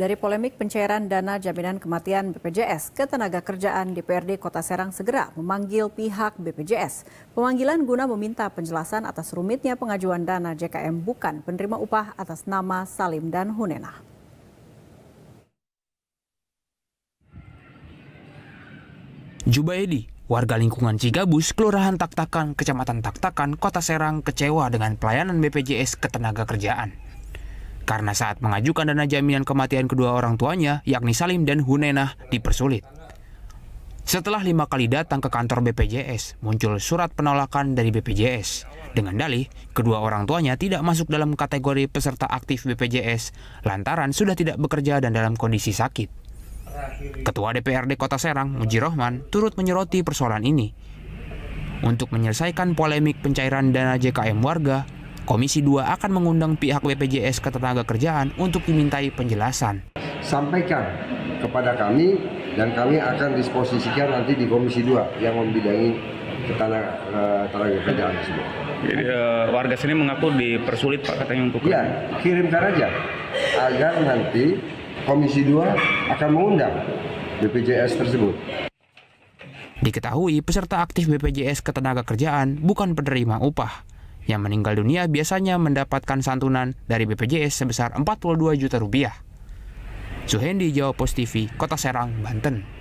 Dari polemik pencairan dana jaminan kematian BPJS ke tenaga kerjaan DPRD Kota Serang segera memanggil pihak BPJS. Pemanggilan guna meminta penjelasan atas rumitnya pengajuan dana JKM bukan penerima upah atas nama Salim dan Hunenah. Jubaedi, warga lingkungan Cigabus, Kelurahan Taktakan, Kecamatan Taktakan, Kota Serang kecewa dengan pelayanan BPJS ketenaga kerjaan karena saat mengajukan dana jaminan kematian kedua orang tuanya, yakni Salim dan Hunenah, dipersulit. Setelah lima kali datang ke kantor BPJS, muncul surat penolakan dari BPJS. Dengan dalih, kedua orang tuanya tidak masuk dalam kategori peserta aktif BPJS lantaran sudah tidak bekerja dan dalam kondisi sakit. Ketua DPRD Kota Serang, Muji Rohman, turut menyoroti persoalan ini. Untuk menyelesaikan polemik pencairan dana JKM warga, Komisi 2 akan mengundang pihak BPJS ketenaga kerjaan untuk dimintai penjelasan. Sampaikan kepada kami dan kami akan disposisikan nanti di Komisi 2 yang membidangi ketenaga eh, kerjaan tersebut. Jadi uh, warga sini mengaku dipersulit Pak katanya untuk Iya, kirimkan aja agar nanti Komisi 2 akan mengundang BPJS tersebut. Diketahui peserta aktif BPJS ketenaga kerjaan bukan penerima upah yang meninggal dunia biasanya mendapatkan santunan dari BPJS sebesar 42 juta rupiah. Zuhendi Jawa Post TV, Kota Serang, Banten.